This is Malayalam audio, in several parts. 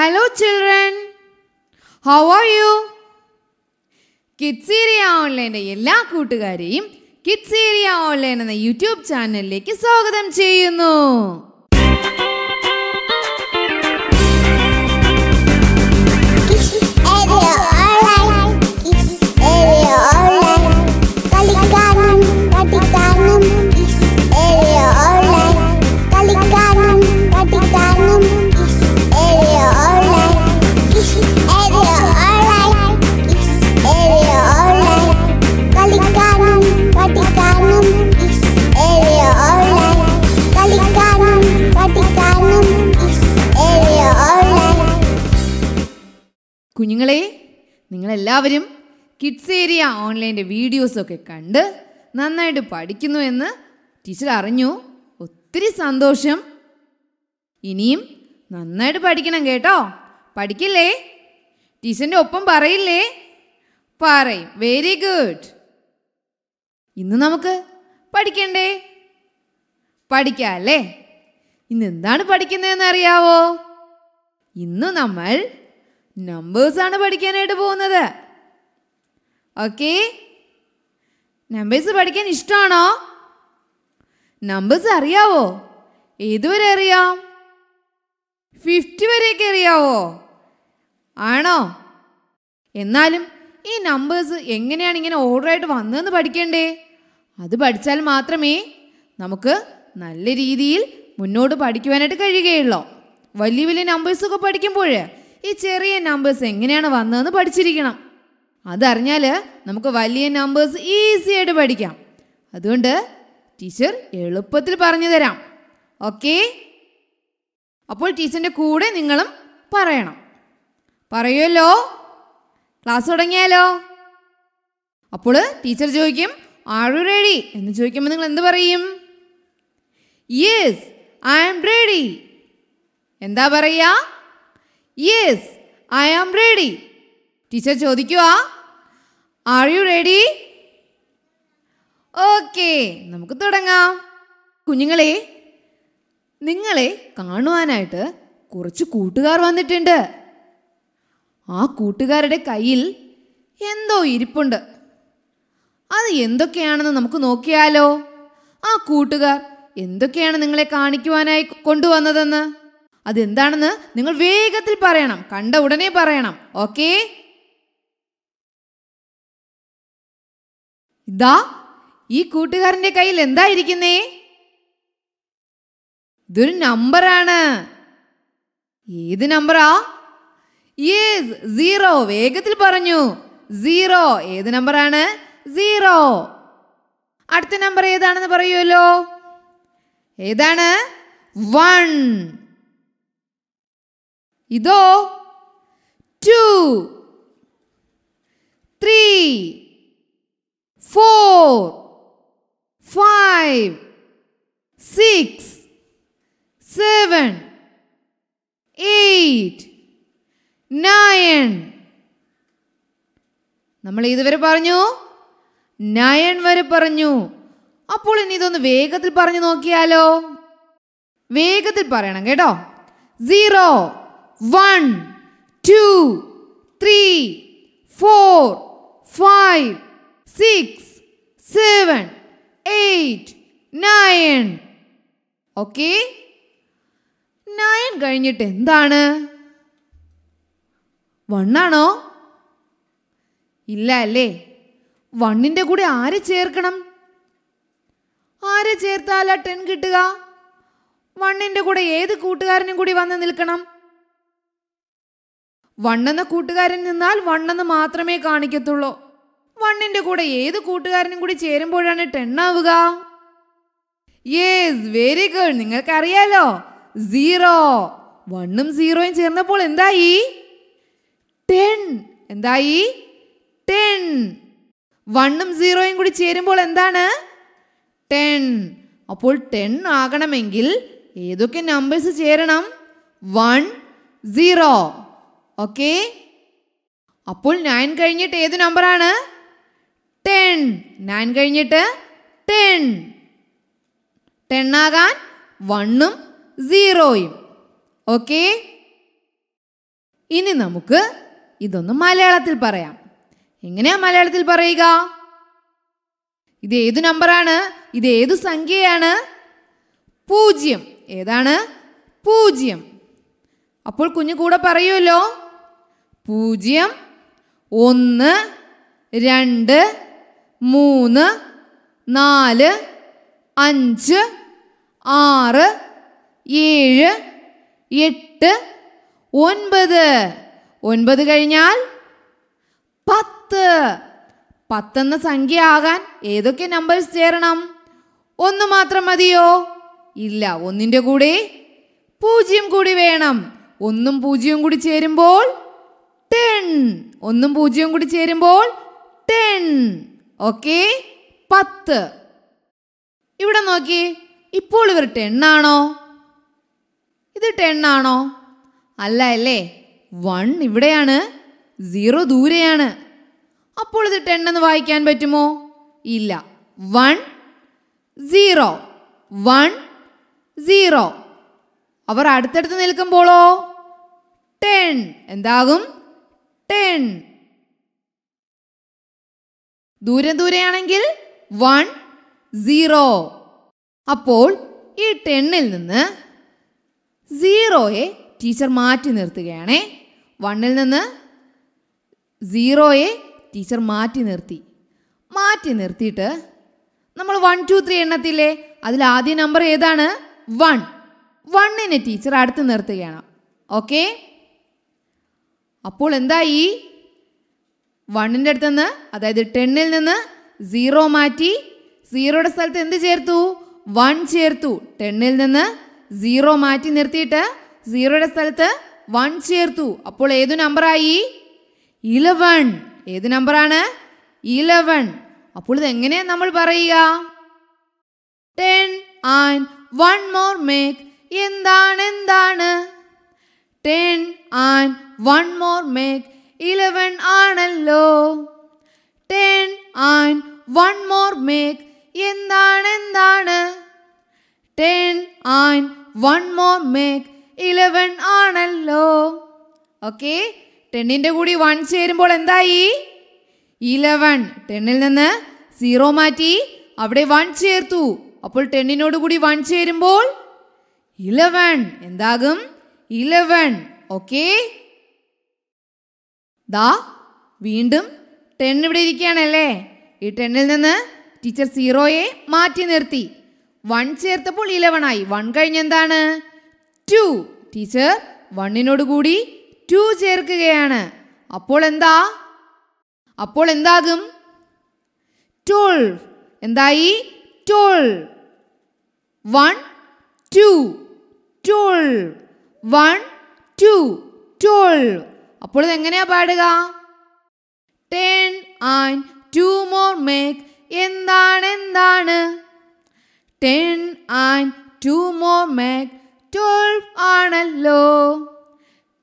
hello children how are you kids ഓൺലൈൻ്റെ എല്ലാ കൂട്ടുകാരെയും കിഡ്സ് ഓൺലൈൻ എന്ന യൂട്യൂബ് ചാനലിലേക്ക് സ്വാഗതം ചെയ്യുന്നു Kids നിങ്ങളെല്ലാവരും കിഡ്സ് ഏരിയ ഓൺലൈൻ്റെ വീഡിയോസൊക്കെ കണ്ട് നന്നായിട്ട് പഠിക്കുന്നു എന്ന് ടീച്ചർ അറിഞ്ഞു ഒത്തിരി സന്തോഷം ഇനിയും നന്നായിട്ട് പഠിക്കണം കേട്ടോ പഠിക്കില്ലേ ടീച്ചറിൻ്റെ ഒപ്പം പറയില്ലേ പറയും വെരി ഗുഡ് ഇന്ന് നമുക്ക് പഠിക്കണ്ടേ പഠിക്കാം അല്ലേ ഇന്ന് എന്താണ് പഠിക്കുന്നതെന്ന് അറിയാവോ ഇന്ന് നമ്മൾ നമ്പേഴ്സ് ആണ് പഠിക്കാനായിട്ട് പോകുന്നത് ഓക്കെ നമ്പേഴ്സ് പഠിക്കാൻ ഇഷ്ടമാണോ നമ്പേഴ്സ് അറിയാവോ ഏതുവരെ അറിയാം ഫിഫ്റ്റി വരെയൊക്കെ അറിയാവോ ആണോ എന്നാലും ഈ നമ്പേഴ്സ് എങ്ങനെയാണ് ഇങ്ങനെ ഓർഡറായിട്ട് വന്നതെന്ന് പഠിക്കണ്ടേ അത് പഠിച്ചാൽ മാത്രമേ നമുക്ക് നല്ല രീതിയിൽ മുന്നോട്ട് പഠിക്കുവാനായിട്ട് കഴിയുകയുള്ളൂ വലിയ വലിയ നമ്പേഴ്സൊക്കെ പഠിക്കുമ്പോഴേ ഈ ചെറിയ നമ്പേഴ്സ് എങ്ങനെയാണ് വന്നതെന്ന് പഠിച്ചിരിക്കണം അതറിഞ്ഞാൽ നമുക്ക് വലിയ നമ്പേഴ്സ് ഈസി ആയിട്ട് പഠിക്കാം അതുകൊണ്ട് ടീച്ചർ എളുപ്പത്തിൽ പറഞ്ഞു തരാം ഓക്കെ അപ്പോൾ ടീച്ചറിൻ്റെ കൂടെ നിങ്ങളും പറയണം പറയുമല്ലോ ക്ലാസ് തുടങ്ങിയാലോ അപ്പോൾ ടീച്ചർ ചോദിക്കും ആഴു റെഡി എന്ന് ചോദിക്കുമ്പോൾ നിങ്ങൾ എന്ത് പറയും യെസ് ഐ എം റെഡി എന്താ പറയുക yes I am ready teacher ചോദിക്കുക ആർ യു റെഡി ഓക്കെ നമുക്ക് തുടങ്ങാം കുഞ്ഞുങ്ങളെ നിങ്ങളെ കാണുവാനായിട്ട് കുറച്ച് കൂട്ടുകാർ വന്നിട്ടുണ്ട് ആ കൂട്ടുകാരുടെ കയ്യിൽ എന്തോ ഇരിപ്പുണ്ട് അത് എന്തൊക്കെയാണെന്ന് നമുക്ക് നോക്കിയാലോ ആ കൂട്ടുകാർ എന്തൊക്കെയാണ് നിങ്ങളെ കാണിക്കുവാനായി കൊണ്ടുവന്നതെന്ന് അതെന്താണെന്ന് നിങ്ങൾ വേഗത്തിൽ പറയണം കണ്ട ഉടനെ പറയണം ഓക്കേ ഇതാ ഈ കൂട്ടുകാരന്റെ കയ്യിൽ എന്താ ഇരിക്കുന്നേ ഇതൊരു നമ്പറാണ് ഏത് നമ്പറാ യേസ് സീറോ വേഗത്തിൽ പറഞ്ഞു സീറോ ഏത് നമ്പറാണ് സീറോ അടുത്ത നമ്പർ ഏതാണെന്ന് പറയുമല്ലോ ഏതാണ് വൺ ഇതോ two three four five six seven eight nine നമ്മൾ ഇതുവരെ പറഞ്ഞു നയൻ വരെ പറഞ്ഞു അപ്പോൾ ഇനി ഇതൊന്ന് വേഗത്തിൽ പറഞ്ഞു നോക്കിയാലോ വേഗത്തിൽ പറയണം കേട്ടോ zero one two three four five six seven eight nine okay nine കഴിഞ്ഞിട്ട് എന്താണ് വണ്ണാണോ ഇല്ല അല്ലേ വണ്ണിൻ്റെ കൂടെ ആരെ ചേർക്കണം ആരെ ചേർത്താലാ ടെൻ കിട്ടുക വണ്ണിൻ്റെ കൂടെ ഏത് കൂട്ടുകാരനും കൂടി വന്ന് നിൽക്കണം വണ്ണെന്ന കൂട്ടുകാരൻ നിന്നാൽ വണ്ണെന്ന് മാത്രമേ കാണിക്കത്തുള്ളൂ വണ്ണിന്റെ കൂടെ ഏത് കൂട്ടുകാരനും കൂടി ചേരുമ്പോഴാണ് ടെണ്ണാവുക യേസ് വെരി ഗുഡ് നിങ്ങൾക്കറിയാലോ സീറോ വണ്ണും സീറോയും ചേർന്നപ്പോൾ എന്തായി ടെൺ എന്തായി ടെൺ വണ്ണും സീറോയും കൂടി ചേരുമ്പോൾ എന്താണ് ടെൺ അപ്പോൾ ടെൺ ആകണമെങ്കിൽ ഏതൊക്കെ നമ്പേഴ്സ് ചേരണം വൺ സീറോ ഓക്കെ അപ്പോൾ നയൻ കഴിഞ്ഞിട്ട് ഏത് നമ്പറാണ് ടെൻ നയൻ കഴിഞ്ഞിട്ട് ടെൻ ടെണ്ണാകാൻ വണ്ണും സീറോയും ഓക്കെ ഇനി നമുക്ക് ഇതൊന്ന് മലയാളത്തിൽ പറയാം എങ്ങനെയാ മലയാളത്തിൽ പറയുക ഇത് ഏത് നമ്പറാണ് ഇത് ഏത് സംഖ്യയാണ് പൂജ്യം ഏതാണ് പൂജ്യം അപ്പോൾ കുഞ്ഞു കൂടെ പറയുമല്ലോ പൂജ്യം ഒന്ന് രണ്ട് മൂന്ന് നാല് അഞ്ച് ആറ് ഏഴ് എട്ട് ഒൻപത് ഒൻപത് കഴിഞ്ഞാൽ പത്ത് പത്തെന്ന സംഖ്യ ആകാൻ ഏതൊക്കെ നമ്പേഴ്സ് ചേരണം ഒന്ന് മാത്രം മതിയോ ഇല്ല ഒന്നിൻ്റെ കൂടെ പൂജ്യം കൂടി വേണം ഒന്നും പൂജ്യവും കൂടി ചേരുമ്പോൾ ഒന്നും പൂജ്യവും കൂടി ചേരുമ്പോൾ ടെൻ ഓക്കെ പത്ത് ഇവിടെ നോക്കി ഇപ്പോൾ ഇവർ ടെണ്ണാണോ ഇത് ടെണ്ണാണോ അല്ല അല്ലേ വൺ ഇവിടെയാണ് സീറോ ദൂരെയാണ് അപ്പോൾ ഇത് ടെൻ എന്ന് വായിക്കാൻ പറ്റുമോ ഇല്ല വൺ സീറോ വൺ സീറോ അവർ അടുത്തടുത്ത് നിൽക്കുമ്പോളോ ടെൻ എന്താകും ടെൻ ദൂരെ ദൂരെയാണെങ്കിൽ വൺ സീറോ അപ്പോൾ ഈ ടെന്നിൽ നിന്ന് സീറോയെ ടീച്ചർ മാറ്റി നിർത്തുകയാണേ വണ്ണിൽ നിന്ന് സീറോയെ ടീച്ചർ മാറ്റി നിർത്തി മാറ്റി നിർത്തിയിട്ട് നമ്മൾ വൺ ടു ത്രീ എണ്ണത്തില്ലേ അതിൽ ആദ്യ നമ്പർ ഏതാണ് വൺ വണ്ണിനെ ടീച്ചർ അടുത്ത് നിർത്തുകയാണ് ഓക്കേ അപ്പോൾ എന്തായി വണ്ണിൻ്റെ അടുത്ത് നിന്ന് അതായത് ടെണ്ണിൽ നിന്ന് സീറോ മാറ്റി സീറോയുടെ സ്ഥലത്ത് എന്ത് ചേർത്തു വൺ ചേർത്തു ടെണ്ണിൽ നിന്ന് സീറോ മാറ്റി നിർത്തിയിട്ട് സീറോയുടെ സ്ഥലത്ത് വൺ ചേർത്തു അപ്പോൾ ഏതു നമ്പറായി ഇലവൺ ഏത് നമ്പറാണ് ഇലവൺ അപ്പോൾ ഇത് എങ്ങനെയാണ് നമ്മൾ പറയുക ten and one more make എന്താണ് എന്താണ് ten and one more make eleven ആണല്ലോ ten and one more make എന്താണ് എന്താണ് ten and one more make eleven ആണല്ലോ ഓക്കെ ടെന്നിൻ്റെ കൂടി വൺ ചേരുമ്പോൾ എന്തായി ഇലവൻ ടെന്നിൽ നിന്ന് സീറോ മാറ്റി അവിടെ വൺ ചേർത്തു അപ്പോൾ ടെന്നിനോട് കൂടി വൺ ചേരുമ്പോൾ ഇലവൻ എന്താകും ഇലവൻ ഓക്കെ ദാ വീണ്ടും ടെൻ ഇവിടെ ഇരിക്കുകയാണല്ലേ ഈ ടെന്നിൽ നിന്ന് ടീച്ചർ സീറോയെ മാറ്റി നിർത്തി വൺ ചേർത്തപ്പോൾ ഇലവൺ ആയി വൺ കഴിഞ്ഞെന്താണ് ടു ടീച്ചർ വണ്ണിനോട് കൂടി ടു ചേർക്കുകയാണ് അപ്പോൾ എന്താ അപ്പോൾ എന്താകും ട്വൽവ് എന്തായി twelve one two twelve one two twelve അപ്പോൾ ഇതെങ്ങനെയാ പാടുക ten and two more make എന്താണ് എന്താണ് ten and two more make twelve ആണല്ലോ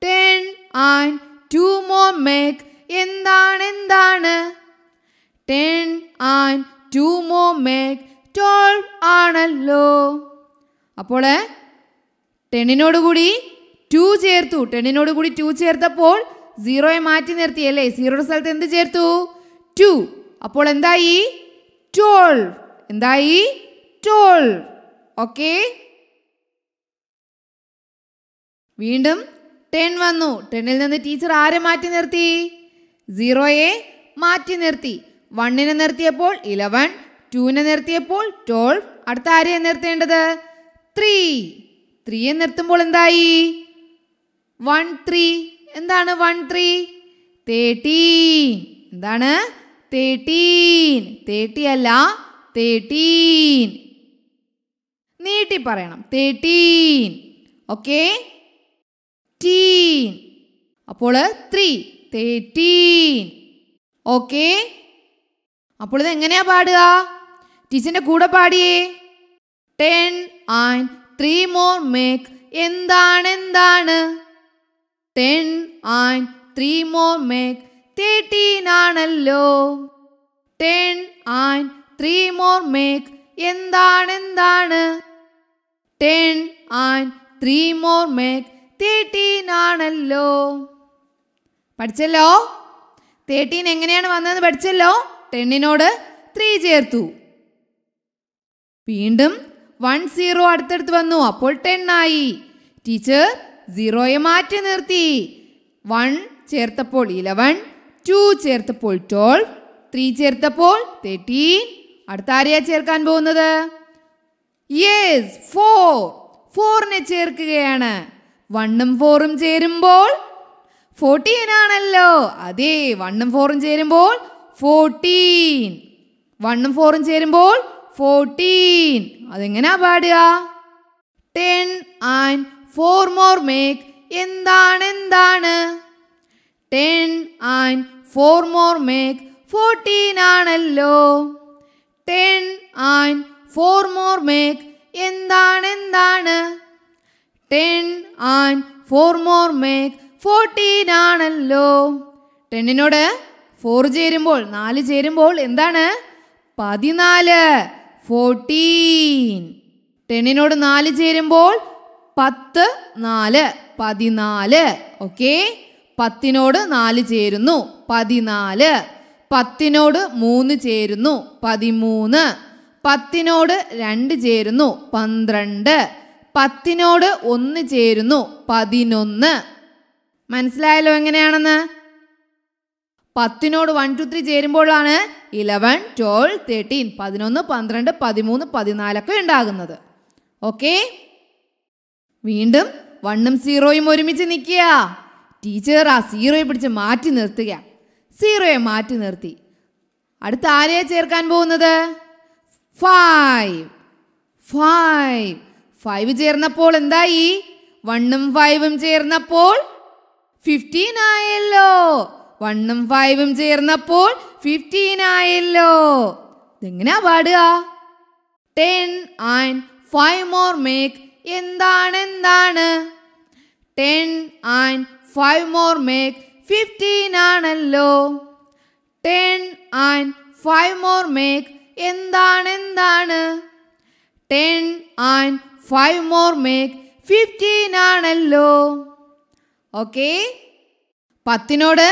ten and two more make എന്താണ് എന്താണ് ten and two more make twelve ആണല്ലോ അപ്പോൾ കൂടി ടു ചേർത്തു ടെണിനോട് കൂടി ടു ചേർത്തപ്പോൾ സീറോയെ മാറ്റി നിർത്തി അല്ലേ സീറോയുടെ സ്ഥലത്ത് എന്ത് ചേർത്തു ടു അപ്പോൾ എന്തായി ട്വൽവ് എന്തായി ട്വൽവ് ഓക്കെ വീണ്ടും ടെൻ വന്നു ടെന്നിൽ നിന്ന് ടീച്ചർ ആരെ മാറ്റി നിർത്തി സീറോയെ മാറ്റി നിർത്തി വണ്ണിനെ നിർത്തിയപ്പോൾ ഇലവൻ ടുവിനെ നിർത്തിയപ്പോൾ ട്വൽവ് അടുത്ത ആരെയാണ് നിർത്തേണ്ടത് ത്രീ ത്രീയെ നിർത്തുമ്പോൾ എന്തായി വൺ ത്രീ എന്താണ് വൺ ത്രീ തേട്ടീൻ എന്താണ് തേട്ടീൻ തേട്ടി അല്ല തേട്ടീൻ നീട്ടി പറയണം തേട്ടീൻ ഓക്കെ ടീൻ അപ്പോൾ ത്രീ തേട്ടീൻ ഓക്കെ അപ്പോൾ ഇത് എങ്ങനെയാ പാടുക ടീച്ചറിന്റെ കൂടെ പാടിയേ ten and three more make എന്താണ് എന്താണ് ten and three more make thirteen ആണല്ലോ ten and three more make എന്താണ് എന്താണ് ten and three more make thirteen ആണല്ലോ പഠിച്ചല്ലോ തേർട്ടീൻ എങ്ങനെയാണ് വന്നതെന്ന് പഠിച്ചല്ലോ ടെന്നിനോട് ത്രീ ചേർത്തു വീണ്ടും വൺ സീറോ അടുത്തടുത്ത് വന്നു അപ്പോൾ ടെൻ ആയി ടീച്ചർ സീറോയെ മാറ്റി നിർത്തി വൺ ചേർത്തപ്പോൾ ഇലവൻ ടു ചേർത്തപ്പോൾ ട്വൽവ് ത്രീ ചേർത്തപ്പോൾ തേർട്ടീൻ അടുത്ത ആരെയാ ചേർക്കാൻ പോകുന്നത് യെസ് ഫോർ ഫോറിനെ ചേർക്കുകയാണ് വണ്ണും ഫോറും ചേരുമ്പോൾ ഫോർട്ടീൻ ആണല്ലോ അതെ വണ്ണും ഫോറും ചേരുമ്പോൾ ഫോർട്ടീൻ വണ്ണും ഫോറും ചേരുമ്പോൾ ഫോർട്ടീൻ അതെങ്ങനാ പാടുക ten and four more make എന്താണ് എന്താണ് ten and four more make fourteen ആണല്ലോ ten and four more make എന്താണ് എന്താണ് ten and four more make fourteen ആണല്ലോ ടെന്നിനോട് ഫോർ ചേരുമ്പോൾ നാല് ചേരുമ്പോൾ എന്താണ് പതിനാല് ഫോർട്ടീൻ ടെന്നിനോട് നാല് ചേരുമ്പോൾ പത്ത് നാല് പതിനാല് ഓക്കെ പത്തിനോട് നാല് ചേരുന്നു പതിനാല് പത്തിനോട് മൂന്ന് ചേരുന്നു പതിമൂന്ന് പത്തിനോട് രണ്ട് ചേരുന്നു പന്ത്രണ്ട് പത്തിനോട് ഒന്ന് ചേരുന്നു പതിനൊന്ന് മനസ്സിലായല്ലോ എങ്ങനെയാണെന്ന് പത്തിനോട് വൺ ടു ത്രീ ചേരുമ്പോഴാണ് ഇലവൻ ട്വൽവ് തേർട്ടീൻ പതിനൊന്ന് പന്ത്രണ്ട് പതിമൂന്ന് പതിനാലൊക്കെ ഉണ്ടാകുന്നത് ഓക്കെ വീണ്ടും വണ്ണും സീറോയും ഒരുമിച്ച് നിൽക്കുക ടീച്ചർ ആ സീറോയെ പിടിച്ച് മാറ്റി നിർത്തുക സീറോയെ മാറ്റി നിർത്തി അടുത്ത ആരെയാ ചേർക്കാൻ പോകുന്നത് ഫൈവ് ഫൈവ് ഫൈവ് ചേർന്നപ്പോൾ എന്തായി വണ്ണും ഫൈവും ചേർന്നപ്പോൾ ഫിഫ്റ്റീൻ ആയല്ലോ വണ്ണും ഫൈവും ചേർന്നപ്പോൾ ഫിഫ്റ്റീൻ ആയല്ലോ ഇതെങ്ങനെയാ പാടുക ten and five more make എന്താണ് എന്താണ് ten and five more make fifteen ആണല്ലോ ten and five more make എന്താണ് എന്താണ് ten and five more make fifteen ആണല്ലോ ഓക്കെ പത്തിനോട്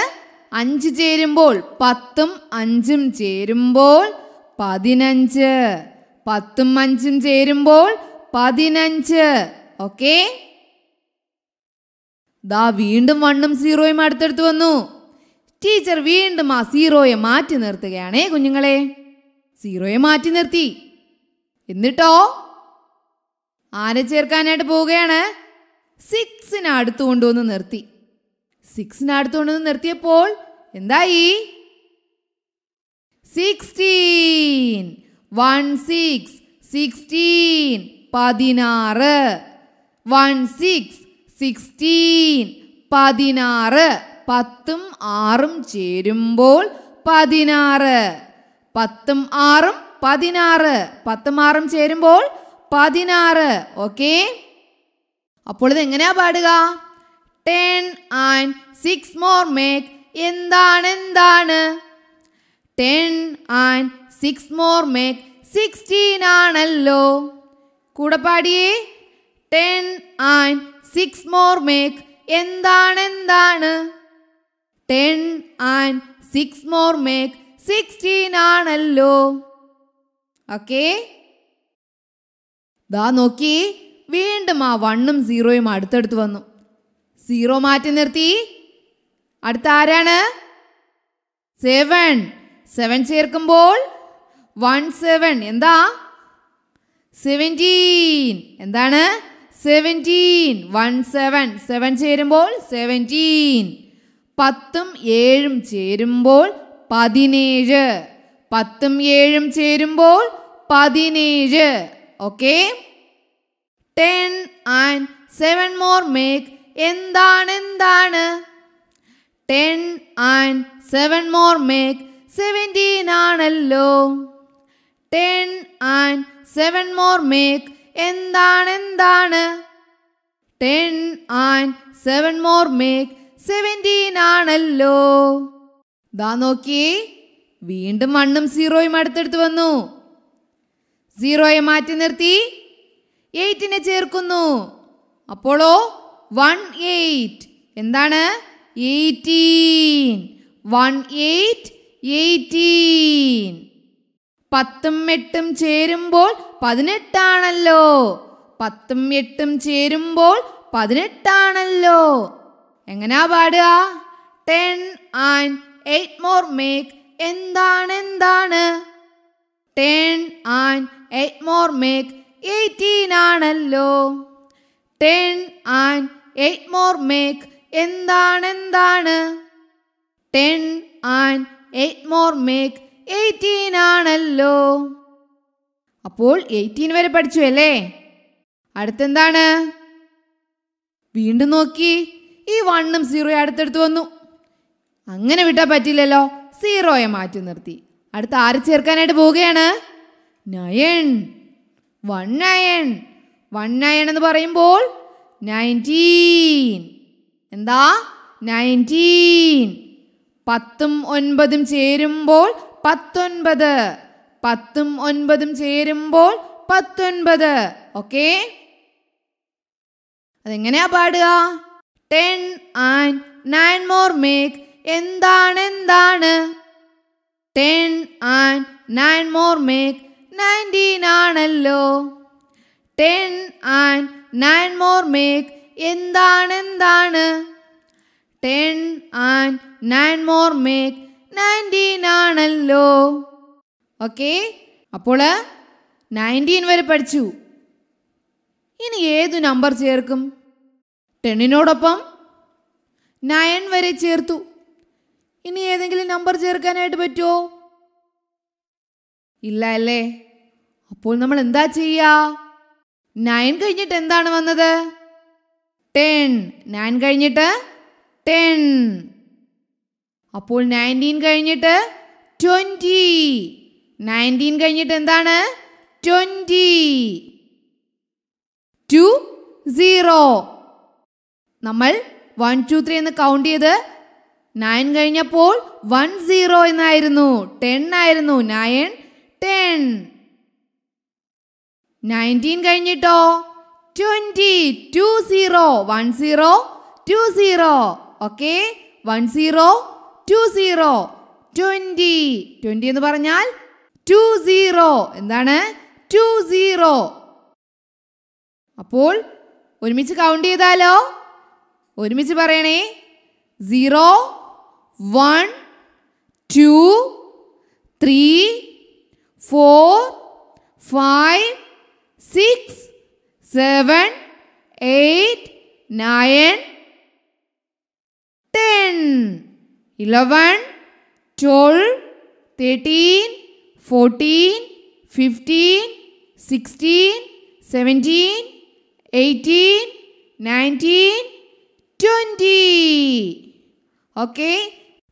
അഞ്ച് ചേരുമ്പോൾ പത്തും അഞ്ചും ചേരുമ്പോൾ പതിനഞ്ച് പത്തും അഞ്ചും ചേരുമ്പോൾ പതിനഞ്ച് ഓക്കെ ദാ വീണ്ടും വണ്ണും സീറോയും അടുത്തെടുത്ത് വന്നു ടീച്ചർ വീണ്ടും ആ സീറോയെ മാറ്റി നിർത്തുകയാണേ കുഞ്ഞുങ്ങളെ സീറോയെ മാറ്റി നിർത്തി എന്നിട്ടോ ആരെ ചേർക്കാനായിട്ട് പോവുകയാണ് സിക്സിനടുത്തുകൊണ്ടുവന്ന് നിർത്തി സിക്സിനടുത്തുകൊണ്ടുവന്ന് നിർത്തിയപ്പോൾ എന്തായി സിക്സ്റ്റീൻ വൺ സിക്സ് സിക്സ്റ്റീൻ പതിനാറ് വൺ സിക്സ് സിക്സ്റ്റീൻ പതിനാറ് പത്തും ആറും ചേരുമ്പോൾ പതിനാറ് പത്തും ആറും പതിനാറ് പത്തും ആറും ചേരുമ്പോൾ പതിനാറ് ഓക്കെ അപ്പോൾ ഇത് എങ്ങനെയാ പാടുക ten and six more make എന്താണ് എന്താണ് ten and six more make sixteen ആണല്ലോ കൂടെ പാടിയേ ten and six more make എന്താണ് എന്താണ് ten and six more make sixteen ആണല്ലോ ഓക്കെ ദാ നോക്കി വീണ്ടും ആ വണ്ണും സീറോയും അടുത്തടുത്ത് വന്നു സീറോ മാറ്റി നിർത്തി അടുത്ത ആരാണ് സെവൻ സെവൻ ചേർക്കുമ്പോൾ വൺ സെവൻ എന്താ സെവൻറ്റീൻ എന്താണ് സെവൻറ്റീൻ വൺ സെവൻ സെവൻ ചേരുമ്പോൾ സെവൻറ്റീൻ പത്തും ഏഴും ചേരുമ്പോൾ പതിനേഴ് പത്തും ഏഴും ചേരുമ്പോൾ പതിനേഴ് okay ten and seven more make എന്താണ് എന്താണ് ten and seven more make seventeen ആണല്ലോ ten and seven more make എന്താണ് എന്താണ് ten and seven more make seventeen ആണല്ലോ ദാ നോക്കിയേ വീണ്ടും വണ്ണും സീറോയും അടുത്തെടുത്ത് വന്നു സീറോയെ മാറ്റി നിർത്തി എയ്റ്റിനെ ചേർക്കുന്നു അപ്പോളോ വൺ എയ്റ്റ് എന്താണ് എയ്റ്റീൻ വൺ എയ്റ്റ് എയ്റ്റീൻ പത്തും എട്ടും ചേരുമ്പോൾ പതിനെട്ടാണല്ലോ പത്തും എട്ടും ചേരുമ്പോൾ പതിനെട്ടാണല്ലോ എങ്ങനാ പാടുക ten and eight more make എന്താണ് എന്താണ് ten and eight more make eighteen ആണല്ലോ ten and eight more make എന്താണെന്താണ് ten and eight more make eighteen ആണല്ലോ അപ്പോൾ എയ്റ്റീൻ വരെ പഠിച്ചു അല്ലേ അടുത്തെന്താണ് വീണ്ടും നോക്കി ഈ വണ്ണും സീറോയും അടുത്തെടുത്ത് വന്നു അങ്ങനെ വിട്ടാൽ പറ്റില്ലല്ലോ സീറോയെ മാറ്റി നിർത്തി അടുത്ത ആര് ചേർക്കാനായിട്ട് പോവുകയാണ് nine one nine one nine എന്ന് പറയുമ്പോൾ നയൻറ്റീൻ എന്താ നയൻറ്റീൻ പത്തും ഒൻപതും ചേരുമ്പോൾ പത്തൊൻപത് പത്തും ഒൻപതും ചേരുമ്പോൾ പത്തൊൻപത് ഓക്കെ അതെങ്ങനെയാ പാടുക ten and nine more make എന്താണ് എന്താണ് ten and nine more make nineteen ആണല്ലോ ten and nine more make എന്താണ് എന്താണ് ten and nine more make nineteen ആണല്ലോ ഓക്കെ അപ്പോൾ നയൻറ്റീൻ വരെ പഠിച്ചു ഇനി ഏത് നമ്പർ ചേർക്കും ടെണ്ണിനോടൊപ്പം നയൻ വരെ ചേർത്തു ഇനി ഏതെങ്കിലും നമ്പർ ചേർക്കാനായിട്ട് പറ്റുമോ ഇല്ല അല്ലേ അപ്പോൾ നമ്മൾ എന്താ ചെയ്യുക നയൻ കഴിഞ്ഞിട്ട് എന്താണ് വന്നത് ടെൻ നയൻ കഴിഞ്ഞിട്ട് ടെൻ അപ്പോൾ നയൻറ്റീൻ കഴിഞ്ഞിട്ട് ട്വൻറ്റി നയൻറ്റീൻ കഴിഞ്ഞിട്ട് എന്താണ് ട്വൻറ്റി ടു സീറോ നമ്മൾ വൺ ടു ത്രീ എന്ന് കൗണ്ട് ചെയ്ത് നയൻ കഴിഞ്ഞപ്പോൾ വൺ സീറോ എന്നായിരുന്നു ടെൻ ആയിരുന്നു നയൻ ടെൻ നയൻറ്റീൻ കഴിഞ്ഞിട്ടോ twenty two zero one zero two zero okay one zero two zero twenty twenty എന്ന് പറഞ്ഞാൽ ടു സീറോ എന്താണ് ടു സീറോ അപ്പോൾ ഒരുമിച്ച് കൗണ്ട് ചെയ്താലോ ഒരുമിച്ച് പറയണേ zero one two three four five six seven eight nine ten eleven twelve thirteen fourteen fifteen sixteen seventeen eighteen nineteen twenty okay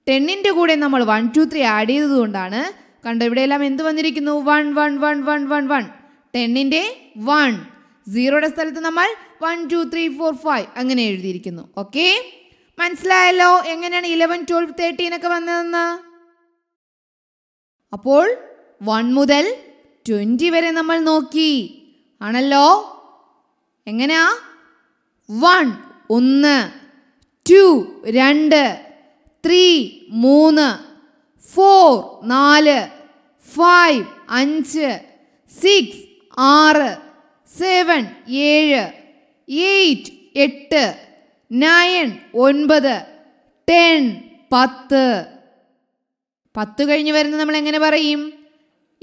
ടെന്നിൻ്റെ കൂടെ നമ്മൾ വൺ ടു ത്രീ ആഡ് ചെയ്തതുകൊണ്ടാണ് കണ്ടോ ഇവിടെയെല്ലാം എന്ത് വന്നിരിക്കുന്നു one one one one one one ടെന്നിൻ്റെ വൺ സീറോയുടെ സ്ഥലത്ത് നമ്മൾ one two three four five അങ്ങനെ എഴുതിയിരിക്കുന്നു ഓക്കെ മനസ്സിലായല്ലോ എങ്ങനെയാണ് ഇലവൻ ട്വൽവ് തേർട്ടീൻ ഒക്കെ വന്നതെന്ന് അപ്പോൾ വൺ മുതൽ ട്വൻറ്റി വരെ നമ്മൾ നോക്കി ആണല്ലോ എങ്ങനെയാ വൺ ഒന്ന് ടു രണ്ട് ത്രീ മൂന്ന് ഫോർ നാല് ഫൈവ് അഞ്ച് സിക്സ് ആറ് സെവൻ ഏഴ് എയ്റ്റ് എട്ട് നയൻ ഒൻപത് ടെൻ പത്ത് പത്ത് കഴിഞ്ഞ് വരുന്ന നമ്മൾ എങ്ങനെ പറയും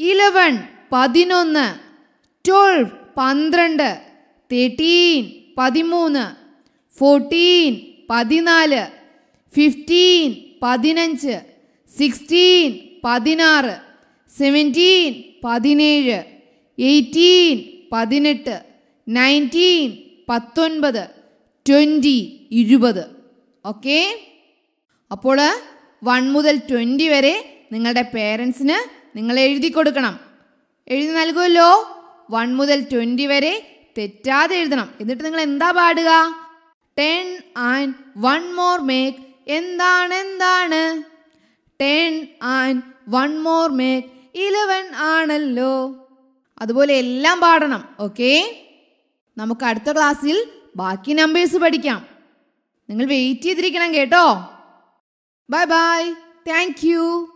ഇലവൻ പതിനൊന്ന് ട്വൽവ് പന്ത്രണ്ട് തേർട്ടീൻ പതിമൂന്ന് ഫോർട്ടീൻ പതിനാല് ഫിഫ്റ്റീൻ പതിനഞ്ച് സിക്സ്റ്റീൻ പതിനാറ് സെവൻറ്റീൻ പതിനേഴ് എയ്റ്റീൻ പതിനെട്ട് നയൻറ്റീൻ പത്തൊൻപത് ട്വൻറ്റി ഇരുപത് ഓക്കെ അപ്പോൾ വൺ മുതൽ ട്വൻറ്റി വരെ നിങ്ങളുടെ പേരൻസിന് നിങ്ങൾ എഴുതി കൊടുക്കണം എഴുതി നൽകുമല്ലോ വൺ മുതൽ ട്വൻറ്റി വരെ തെറ്റാതെ എഴുതണം എന്നിട്ട് നിങ്ങൾ എന്താ പാടുക ten and one more make എന്താണ് എന്താണ് ten and one more make eleven ആണല്ലോ അതുപോലെ എല്ലാം പാടണം ഓക്കെ നമുക്ക് അടുത്ത ക്ലാസ്സിൽ ബാക്കി നമ്പേഴ്സ് പഠിക്കാം നിങ്ങൾ വെയിറ്റ് ചെയ്തിരിക്കണം കേട്ടോ ബൈ ബൈ താങ്ക്